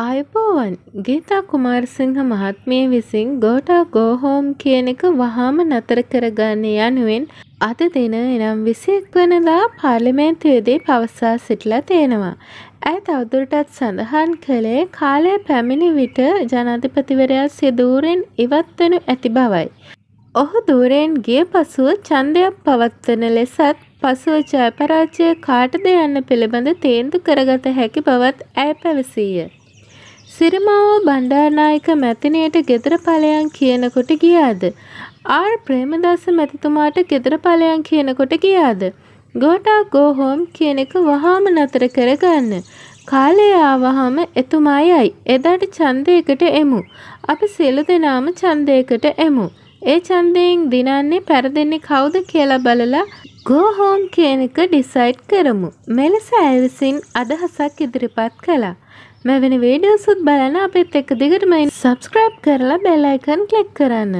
අයබෝවන් ගීතා කුමාරසිංහ මහත්මිය විසින් ගෝටා ගෝහෝම් කියන එක වහාම නතර කරගන්න යනුවෙන් අද දින එනම් විසික් වනදා පාර්ලිමේන්තුවේදී පවසා සිටලා තියෙනවා. ඇය තවදුරටත් සඳහන් කළේ කාලය පැමිණි විට ජනාධිපතිවරයා සිදූරෙන් ඉවත් වනු ඇති බවයි. ඔහු දූරයෙන් ගිය පසුව ඡන්දයක් පවත්වන ලෙසත් පසුව ජයපරාජය කාටද යන්න පිළිබඳ තේන්දු කරගත හැකි බවත් ඇය පැවසීය. සිරිමාවෝ බණ්ඩාරනායක මැතිණියට ගෙදර ඵලයන් කියනකොට ගියාද? ආර් ප්‍රේමදාස මැතිතුමාට ගෙදර ඵලයන් කියනකොට ගියාද? ගෝටා ගෝ හෝම් කියන එක වහාම නතර කරගන්න. කාලය ආවහම එතුමායයි. එදාට ඡන්දයකට එමු. අපි සියලු දෙනාම ඡන්දයකට එමු. ඒ ඡන්දයෙන් දිනන්නේ පෙරදෙන්නේ කවුද කියලා බලලා ගෝ හෝම් කියන එක ඩිසයිඩ් කරමු. මෙලෙස ඇවිසින් අදහසක් ඉදිරිපත් කළා. මෙවැනි වීඩියෝසුත් බලන්න අපිත් එක්ක දිගටම සබස්ක්‍රයිබ් කරලා බෙල් අයිකන් ක්ලික් කරන්න